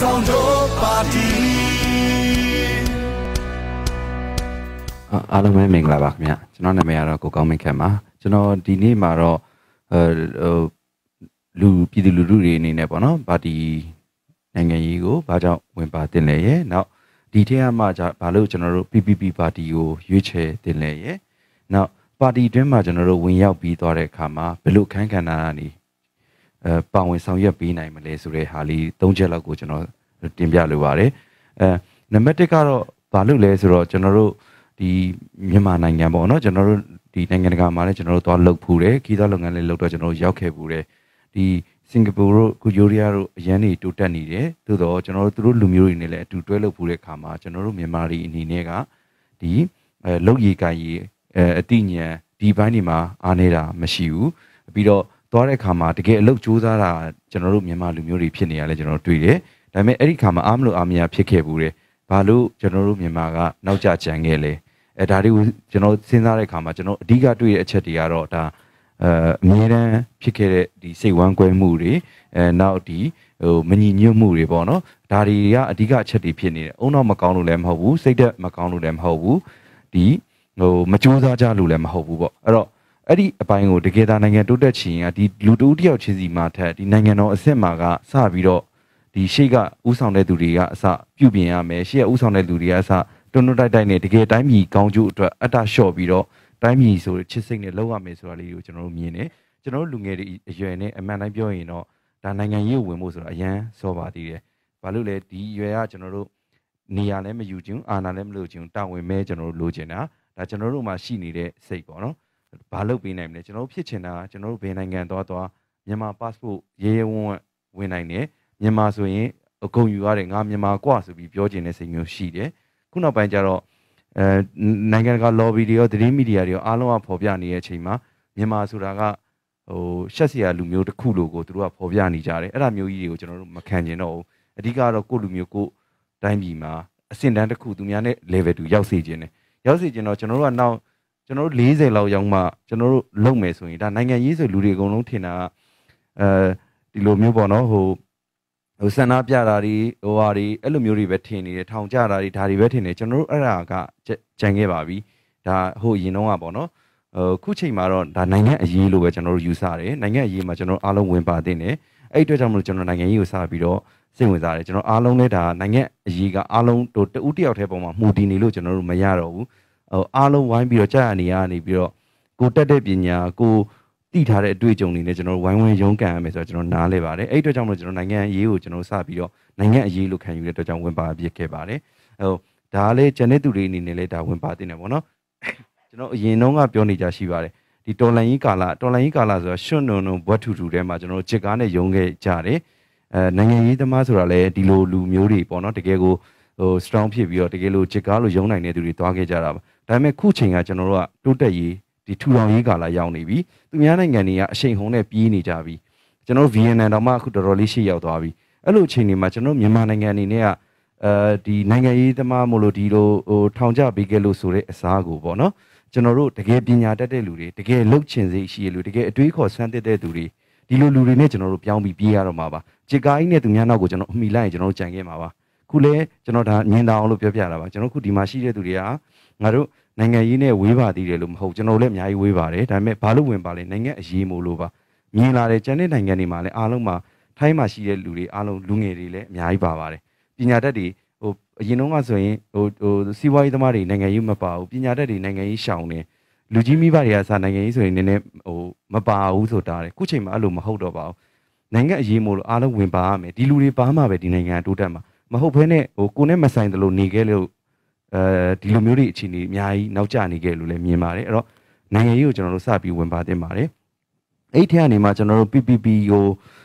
ဆောင်တော့ပါတီအားလုံးပဲမင်္ဂလာပါခင်ဗျကျွန်တော်နာမည်ကတော့ကိုကောင်းမင်းခင်ပါကျွန်တော်ဒီနေ့မှာတော့ဟိုလူပြည်သူလူထုတွေအနေနဲ့ပေါ့နော် ပါတီနိုင်ငံရေးကိုဘာကြောင့်ဝင်ပါတင်လဲရဲ့နောက်ဒီထက်မှဘာလို့ကျွန်တော်တို့ PPP ပါတီကိုရွေးချယ်တင်လဲရဲ့နောက်ပါတီတွင်းမှာကျွန်တော်တို့ဝင်ရောက်ပြီးသွားတဲ့အခါမှာဘယ်လိုခန်းကဏ္ဍကနေအဲပါဝင်ဆောင်ရွက်ပေးနိုင်မလဲဆိုတဲ့ဟာလေး၃ချက်လောက်ကိုကျွန်တော်တင်ပြလိုပါတယ်အဲနံပါတ်၁ကတော့ဘာလို့လဲဆိုတော့ကျွန်တော်တို့ဒီမြန်မာနိုင်ငံပေါ့နော်ကျွန်တော်တို့ဒီနိုင်ငံတကာမှာလည်းကျွန်တော်တို့သွားလုပ်ဖူးတယ်ခီးသားလုပ်ငန်းလေးလုပ်တော့ကျွန်တော်တို့ရောက်ခဲ့ဖူးတယ်ဒီစင်ကာပူတို့ကုယိုရီးယားတို့အရန်နေတိုးတက်နေတယ်သို့တော့ကျွန်တော်တို့သူတို့လူမျိုးတွေနဲ့လည်းအတူတွဲလုပ်ဖူးတဲ့အခါမှာကျွန်တော်တို့မြန်မာတွေအနေနဲ့ကဒီအဲလုပ်ရည်ကိုင်ရည်အဲအတိညာဒီဘိုင်းတွေမှာအားနေတာမရှိဘူးပြီးတော့သွားတဲ့အခါမှာတကယ်အလုပ်စူးစမ်းတာကျွန်တော်တို့မြန်မာလူမျိုးတွေဖြစ်နေရလဲကျွန်တော်တို့တွေ့တယ်ဒါပေမဲ့အဲ့ဒီခါမှာအားမလို့အားမရဖြစ်ခဲ့ဘူးတယ်ဘာလို့ကျွန်တော်တို့မြန်မာကနောက်ကျကျန်ခဲ့လဲအဲဒါတွေကိုကျွန်တော်စဉ်းစားတဲ့အခါမှာကျွန်တော်အဓိကတွေ့တဲ့အချက်တွေကတော့ဒါအဲအမြဲတမ်းဖြစ်ခဲ့တဲ့ဒီစိတ်ဝမ်းကွဲမှုတွေအဲနောက်ဒီဟိုမညီညွတ်မှုတွေပေါ့နော်ဒါတွေကအဓိကအချက်တွေဖြစ်နေတယ်အုံတော့မကောင်းလို့လည်းမဟုတ်ဘူးစိတ်သက်မကောင်းလို့လည်းမဟုတ်ဘူးဒီဟိုမကြိုးစားကြလို့လည်းမဟုတ်ဘူးပေါ့အဲ့တော့အဲ့ဒီအပိုင်းကိုတကယ်သာနိုင်ငံတိုးတက်ချင်ရင်ဒီလူတူတယောက်ချင်းစီမှာထက်ဒီနိုင်ငံတော်အဆင့်မှာကစပြီးတော့ဒီရှေ့ကဥဆောင်တဲ့သူတွေကအစပြုပြင်ရမယ်ရှေ့ကဥဆောင်တဲ့လူတွေကအစတွန်းတွန်းတိုက်တိုက်နဲ့တကယ်တိုင်းပြည်ကောင်းကျိုးအတွက်အတလျှော့ပြီးတော့တိုင်းပြည်ဆိုချစ်စိတ်နဲ့လောက်ရမယ်ဆိုတာလေးကိုကျွန်တော်တို့မြင်တယ်ကျွန်တော်တို့လူငယ်တွေအရွယ်နဲ့အမှန်တိုင်းပြောရင်တော့ဒါနိုင်ငံရေးဝင်ဖို့ဆိုတာအရန်စောပါသေးတယ်ဘာလို့လဲဒီအရွယ်ကကျွန်တော်တို့နေရာလည်းမယူခြင်းအာဏာလည်းမလိုခြင်းတာဝန်ပဲကျွန်တော်တို့လိုချင်တာဒါကျွန်တော်တို့မှာရှိနေတဲ့စိတ်ပေါ့နော်ဘာလုပ်ပေးနိုင်မလဲကျွန်တော်တို့ဖြစ်ချင်တာကျွန်တော်တို့ဘယ်နိုင်ငံသွားသွားမြန်မာ passport ရေရဲဝံ့ဝံ့ဝင်နိုင်တယ်မြန်မာဆိုရင်အကုန်ယူရတယ်ငါမြန်မာกว่าဆိုပြီးပြောချင်တဲ့စိတ်မျိုးရှိတယ်ခုနောက်ပိုင်းကျတော့အဲနိုင်ငံတကာ lobby တွေရောသတင်းမီဒီယာတွေရောအားလုံးကဖော်ပြနေတဲ့အချိန်မှာမြန်မာဆိုတာကဟိုရှက်စရာလူမျိုးတစ်ခုလိုကိုသူတို့ကဖော်ပြနေကြတယ်အဲ့ဒါမျိုးကြီးတွေကိုကျွန်တော်တို့မခံကျင်တော့ဘူးအဓိကတော့ကိုယ့်လူမျိုးကိုယ့်တိုင်းပြည်မှာအဆင့်တန်းတစ်ခုသူများနဲ့ level တူရောက်စေခြင်းနဲ့ရောက်စေခြင်းတော့ကျွန်တော်တို့ကနောက်ကျွန်တော်တို့40လောက်ရောက်မှကျွန်တော်တို့လုပ်မယ်ဆိုရင်ဒါနိုင်ငံရေးဆိုလူတွေအကုန်လုံးထင်တာအဲဒီလိုမျိုးပေါ့နော်ဟိုဟိုဆန္ဒပြတာတွေဟိုဟာတွေအဲ့လိုမျိုးတွေပဲထင်နေတယ်ထောင်ကျတာတွေဒါတွေပဲထင်နေကျွန်တော်တို့အဲ့ဒါကကြံခဲ့ပါပြီဒါဟိုအရင်တော့ကပေါ့နော်အခုချိန်မှာတော့ဒါနိုင်ငံအရေးလို့ပဲကျွန်တော်တို့ယူဆတယ်နိုင်ငံအရေးမှာကျွန်တော်အားလုံးဝင်ပါတင်တယ်အဲ့အတွက်ကြောင့်မလို့ကျွန်တော်နိုင်ငံရေးကိုစပြီးတော့စိတ်ဝင်စားတယ်ကျွန်တော်အားလုံးလည်းဒါနိုင်ငံအရေးကအားလုံးတို့တဦးတယောက်တည်းပုံမှာမှုတည်နေလို့ကျွန်တော်တို့မရတော့ဘူးဟိုအားလုံးဝိုင်းပြီးတော့ကြာရနေရနေပြီးတော့ကိုတက်တဲ့ပညာကိုတည်ထားတဲ့အတွေ့အကြုံတွေနဲ့ကျွန်တော်ဝိုင်းဝန်းရုန်းကန်ရမယ်ဆိုတော့ကျွန်တော်နားလဲပါတယ်အဲ့အတွက်ကြောင့်မလို့ကျွန်တော်နိုင်ငံအရေးကိုကျွန်တော်စပြီးတော့နိုင်ငံအရေးလို့ခံယူတဲ့အတွက်ကြောင့်ဝင်ပါပြစ်ခဲ့ပါတယ်ဟိုဒါလည်းဂျန်နစ်သူတွေအနေနဲ့လည်းဒါဝင်ပါတင်တယ်ပေါ့နော်ကျွန်တော်အရင်တုန်းကပြောနေကြရှိပါတယ်ဒီတော်လန်ကြီးကာလာတော်လန်ကြီးကာလာဆိုတော့ရွှွန်နုံနုံဘွတ်ထူထူထဲမှာကျွန်တော်တို့ဂျစ်ကားနဲ့ယုံခဲ့ကြတယ်အဲနိုင်ငံရေးသမားဆိုတာလည်းဒီလိုလူမျိုးတွေပေါ့နော်တကယ်ကိုဟို strong ဖြစ်ပြီးတော့တကယ်လို့ဂျစ်ကားလို့ယုံနိုင်တဲ့သူတွေတွားခဲ့ကြတာပါဒါပေမဲ့ခုချိန်ကကျွန်တော်တို့ကတိုးတက်ရေးဒီထူထောင်ရေးကာလရောက်နေပြီသူများနိုင်ငံတွေကအရှိန်ဟုန်နဲ့ပြေးနေကြပြီကျွန်တော်ဗီယက်နမ်တောင်မှအခုတော်တော်လေးရှေ့ရောက်သွားပြီအဲ့လိုအချိန်တွေမှာကျွန်တော်မြန်မာနိုင်ငံအနေနဲ့ကအဲဒီနိုင်ငံရေးသမားမို့လို့ဒီလိုဟိုထောင်ချပေးခဲ့လို့ဆိုတဲ့အစားကိုပေါ့နော်ကျွန်တော်တို့တကယ်ပညာတတ်တဲ့လူတွေတကယ်လှုပ်ချင်စိတ်ရှိတဲ့လူတကယ်အတွေးခေါ်ဆန်းသစ်တဲ့သူတွေဒီလိုလူတွေနဲ့ကျွန်တော်တို့ပြောင်းပြီးပြေးရတော့မှာပါ။ကြေကားကြီးနဲ့သူများနောက်ကိုကျွန်တော်အမိလိုက်ရင်ကျွန်တော်တို့ကြံခဲ့မှာပါ။ခုလည်းကျွန်တော်ဒါမြင်တာအောင်လို့ပြောပြတာပါကျွန်တော်ခုဒီမှာရှိတဲ့သူတွေကငါတို့နိုင်ငံရေးနဲ့ဝေးပါသေးတယ်လို့မဟုတ်ကျွန်တော်လည်းအများကြီးဝေးပါတယ်ဒါပေမဲ့ဘာလို့ဝင်ပါလဲနိုင်ငံအရေးမို့လို့ပါမြင်လာတဲ့ကျန်တဲ့နိုင်ငံတွေမှာလည်းအားလုံးမှာထိုင်းမှာရှိတဲ့လူတွေအားလုံးလူငယ်တွေလည်းအများကြီးပါပါတယ်ပညာတတ်တွေဟိုအရင်တုန်းကဆိုရင်ဟိုဟိုစီးပွားရေးသမားတွေနိုင်ငံရေးမပါဘူးပညာတတ်တွေနိုင်ငံရေးရှောင်တယ်လူကြီးမိဘတွေကစာနိုင်ငံရေးဆိုရင်နည်းနည်းဟိုမပါဘူးဆိုတာတယ်ခုချိန်မှာအဲ့လိုမဟုတ်တော့ပါဘူးနိုင်ငံအရေးမို့လို့အားလုံးဝင်ပါရမယ်ဒီလူတွေပါမှပဲဒီနိုင်ငံတိုးတက်မှာမဟုတ်ဘဲနဲ့ဟိုကိုနဲ့မဆိုင်တယ်လို့နေခဲ့လို့အဲဒီလိုမျိုးတွေအခြေအနေအများကြီးနောက်ကျနေခဲ့လို့လည်းမြင်ပါတယ်အဲ့တော့နိုင်ငံရေးကိုကျွန်တော်တို့စပြီးဝင်ပါတင်ပါတယ်အဲ့ထက်ကနေမှကျွန်တော်တို့ PPP ကို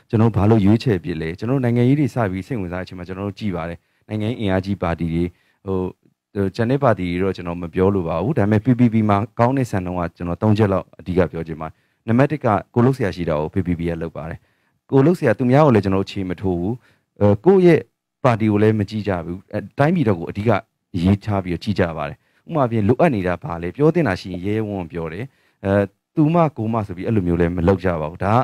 ကျွန်တော်ဘာလို့ရွေးချယ်ပြစ်လဲကျွန်တော်နိုင်ငံရေးတွေစပြီးစိတ်ဝင်စားအချိန်မှာကျွန်တော်တို့ကြည်ပါတယ်နိုင်ငံအင်အားကြီးပါတီတွေဟိုဂျန်နစ်ပါတီတွေတော့ကျွန်တော်မပြောလို့ပါဘူးဒါပေမဲ့ PPP မှာကောင်းတဲ့ဆန်တုံးကကျွန်တော်၃ချက်လောက်အဓိကပြောချင်ပါတယ်နံပါတ်၁ကကိုလုတ်ဆရာရှိတာကို PPP ကလုပ်ပါတယ်ကိုလုတ်ဆရာသူများကိုလည်းကျွန်တော်ခြေမထိုးဘူးအဲကိုရဲ့ပါတီကိုလည်းမကြည့်ကြဘူးအဲတိုင်းပြည်တော်ကိုအဓိကရေးချပြီးတော့ကြည့်ကြပါတယ်ဥပမာပြင်လိုအပ်နေတာပါလေပြောတင်တာရှိရင်ရဲရဲဝံ့ဝံ့ပြောတယ်အဲသူမကိုမဆိုပြီးအဲ့လိုမျိုးလည်းမလုပ်ကြပါဘူးဒါက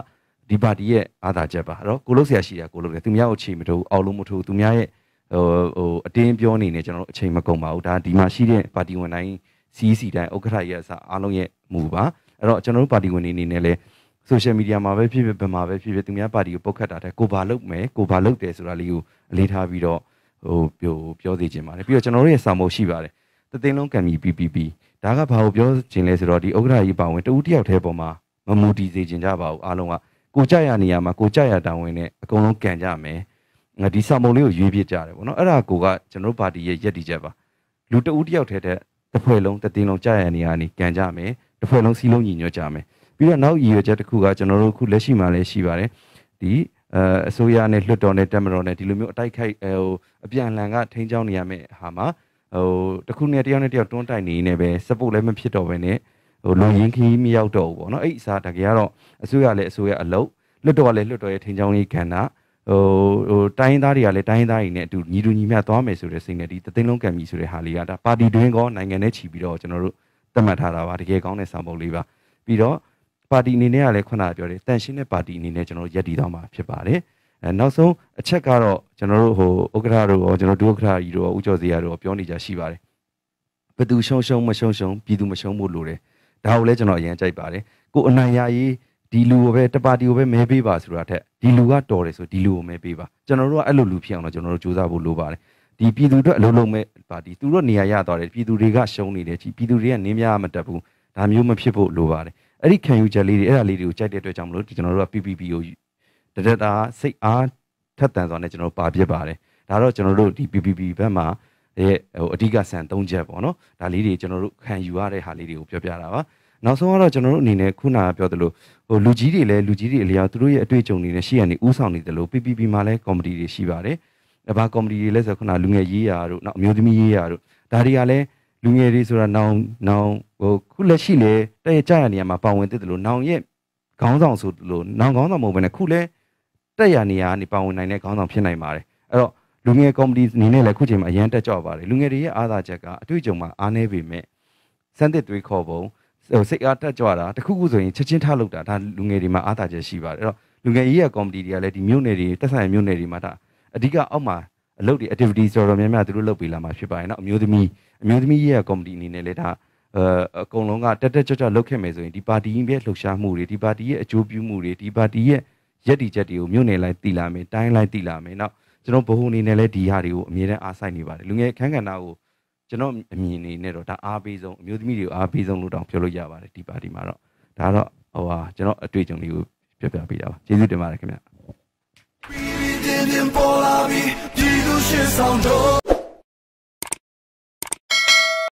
ဒီပါတီရဲ့အာသာချက်ပါတော့ကိုလို့ဆရာရှိတာကိုလို့တယ်သူများကိုချိန်မထိုးအောင်လို့မထိုးသူများရဲ့ဟိုဟိုအတင်းပြောနေနေကျွန်တော်တို့အချိန်မကုန်ပါဘူးဒါဒီမှာရှိတဲ့ပါတီဝင်တိုင်းစီးစီတိုင်းဥက္ကဋ္ဌရဲ့အစားအားလုံးရဲ့မူပါအဲ့တော့ကျွန်တော်တို့ပါတီဝင်နေနေလည်းဆိုရှယ်မီဒီယာမှာပဲဖြစ်ဖြစ်ဘယ်မှာပဲဖြစ်ဖြစ်သူများပါတီကိုပုတ်ခတ်တာတဲ့ကိုဘာလုပ်မယ်ကိုဘာလုပ်တယ်ဆိုတာလေးကိုအလေးထားပြီးတော့ဟိုပြောပြောစီခြင်းပါတယ်ပြီးတော့ကျွန်တော်တို့ရဲ့စာမုပ်ရှိပါတယ်တသိန်းလုံးကံမီ PPP ဒါကဘာကိုပြောခြင်းလဲဆိုတော့ဒီဥက္ကရာကြီးပါဝင်တူတယောက်တည်းပေါ်မှာမမူတည်စေခြင်းကြပါဘူးအားလုံးကကိုကြရနေရမှာကိုကြရတာဝင်နဲ့အကုန်လုံးကန်ကြမယ်ဒီစာမုံလေးကိုရွေးပြကြတယ်ပေါ့နော်အဲ့ဒါကိုကကျွန်တော်တို့ပါတီရဲ့ရည်တည်ချက်ပါလူတဦးတယောက်ထဲတဲ့တစ်ဖွဲ့လုံးတစ်တင်းလုံးကြရနေရနေကန်ကြမယ်တစ်ဖွဲ့လုံးစီးလုံးညီညွတ်ကြမယ်ပြီးတော့နောက်ရည်ရွယ်ချက်တစ်ခုကကျွန်တော်တို့အခုလက်ရှိမှာလည်းရှိပါတယ်ဒီအဲအစိုးရနဲ့လွှတ်တော်နဲ့တက်မတော်နဲ့ဒီလိုမျိုးအတိုက်ခိုက်ဟိုအပြန်အလှန်ကထိန်းချောင်းနေရမယ့်ဟာမှာဟိုတစ်ခုနဲ့တစ်ယောက်နဲ့တစ်ယောက်တွန်းတိုက်နေနေပဲ support လည်းမဖြစ်တော့ဘဲနဲ့ဟိုလူရင်းခီးမရောက်တော့ဘူးပေါ့နော်အဲ့အစားတကယ်ကတော့အစိုးရလည်းအစိုးရအလုပ်လွှတ်တော်ကလည်းလွှတ်တော်ရဲ့ထိန်းချောင်းရေးကဏ္ဍဟိုဟိုတိုင်းသားတွေကလည်းတိုင်းသားတွေနဲ့အတူညီတူညီမျှသွားမယ်ဆိုတဲ့စိတ်နဲ့ဒီတသိန်းလုံးကံပြီဆိုတဲ့ဟာလေးကဒါပါတီတွင်းကောနိုင်ငံနဲ့ချီပြီးတော့ကျွန်တော်တို့သတ်မှတ်ထားတာပါတကယ်ကောင်းတဲ့ဆောင်ပုံလေးပါပြီးတော့ပါတီအနေနဲ့ကလည်းခုနကပြောတယ်တန်ရှင်းတဲ့ပါတီအနေနဲ့ကျွန်တော်တို့ရည်တည်သွားမှာဖြစ်ပါတယ်အဲနောက်ဆုံးအချက်ကတော့ကျွန်တော်တို့ဟိုဥက္ကဋ္ဌတို့ရောကျွန်တော်တို့ဥက္ကဋ္ဌကြီးတို့ရောဥကျော်စရာတို့ရောပြောနေကြရှိပါတယ်ဘသူရှုံရှုံမရှုံရှုံပြည်သူမရှုံဖို့လိုတယ်ဒါကိုလည်းကျွန်တော်အရင်ကြိုက်ပါတယ်ကိုအနိုင်ရရေးဒီလူကိုပဲတပါတီကိုပဲမဲပေးပါဆိုတာထက်ဒီလူကတော်တယ်ဆိုဒီလူကိုမဲပေးပါကျွန်တော်တို့ကအဲ့လိုလူဖြစ်အောင်တော့ကျွန်တော်တို့စူးစမ်းဖို့လိုပါတယ်ဒီပြည်သူတို့အလုံးလုံးပဲပါတီသူတို့နေရာရသွားတယ်ပြည်သူတွေကရှုံးနေတယ်ပြည်သူတွေကနင်းများမတက်ဘူးဒါမျိုးမဖြစ်ဖို့လိုပါတယ်အဲ့ဒီခံယူချက်လေးတွေအဲ့ဒါလေးတွေကိုကြိုက်တဲ့အတွက်ကြောင့်မလို့ကျွန်တော်တို့က PPP ကိုတရက်တာစိတ်အားထက်သန်စွာနဲ့ကျွန်တော်တို့ပါပြစ်ပါတယ်ဒါတော့ကျွန်တော်တို့ဒီ PPP ဘက်မှာရဲ့ဟိုအဓိကဆန်၃ချက်ပေါ့နော်ဒါလေးတွေကျွန်တော်တို့ခံယူရတဲ့ဟာလေးတွေကိုပြောပြတာပါနောက်ဆုံးကတော့ကျွန်တော်တို့အနေနဲ့ခုနကပြောသလိုဟိုလူကြီးတွေလည်းလူကြီးတွေအလျောက်သူတို့ရဲ့အတွေ့အကြုံတွေနဲ့ရှေ့ကနေဥဆောင်နေတယ်လို့ PPP မှာလည်းကော်မတီတွေရှိပါတယ်။ဘာကော်မတီတွေလဲဆိုခုနလူငယ်ရေးရာတို့နောက်အမျိုးသမီးရေးရာတို့ဒါတွေကလည်းလူငယ်တွေဆိုတာနောင်နောင်ဟိုခုလက်ရှိလေတရကြရနေရာမှာပါဝင်တဲ့လို့နောင်ရဲ့ခေါင်းဆောင်ဆိုလို့နောင်ခေါင်းဆောင်မဟုတ်ဘဲနဲ့ခုလဲတက်ရနေရာကနေပါဝင်နိုင်တဲ့ခေါင်းဆောင်ဖြစ်နိုင်ပါတယ်အဲ့တော့လူငယ်ကော်မတီအနေနဲ့လည်းခုချိန်မှာအရန်တက်ကြပါတယ်လူငယ်တွေရဲ့အားသာချက်ကအတွေ့အကြုံမှာအားနည်းပေမဲ့စမ်းသစ်သွေးခေါ်ပုံဟိုစိတ်အားတက်ကြတာတခုခုဆိုရင်ချက်ချင်းထားလို့တာဒါလူငယ်တွေမှာအားသာချက်ရှိပါတယ်အဲ့တော့လူငယ်ရေးရကော်မတီတွေကလည်းဒီမြို့နယ်တွေတက်ဆိုင်မြို့နယ်တွေမှာဒါအဓိကအောက်မှာအလုပ်တွေ activities တော်တော်များများသူတို့လုပ်ပေးလာမှာဖြစ်ပါတယ်နော်အမျိုးသမီးအမျိုးသမီးရေးကော်မတီအနေနဲ့လည်းဒါအဲအကုန်လုံးကတက်တက်ကြွကြွလုပ်ခဲ့မယ်ဆိုရင်ဒီပါတီရဲ့လှုပ်ရှားမှုတွေဒီပါတီရဲ့အကျိုးပြုမှုတွေဒီပါတီရဲ့ရည်တည်ချက်တွေကိုမြို့နယ်လိုက်တည်လာမယ်တိုင်းလိုက်တည်လာမယ်နောက်ကျွန်တော်ဘဟုအနေနဲ့လည်းဒီဟာတွေကိုအမြဲတမ်းအားစိုက်နေပါတယ်လူငယ်ခန်းကဏ္ဍကိုကျွန်တော်အမြင်နေနဲ့တော့ဒါအားပေးဆုံးအမျိုးသမီးတွေကိုအားပေးဆုံးလို့တောင်ပြောလို့ရပါတယ်ဒီပါတီမှာတော့ဒါတော့ဟိုဟာကျွန်တော်အတွေ့အကြုံလေးကိုပြပြပေးတာပါကျေးဇူးတင်ပါတယ်ခင်ဗျာ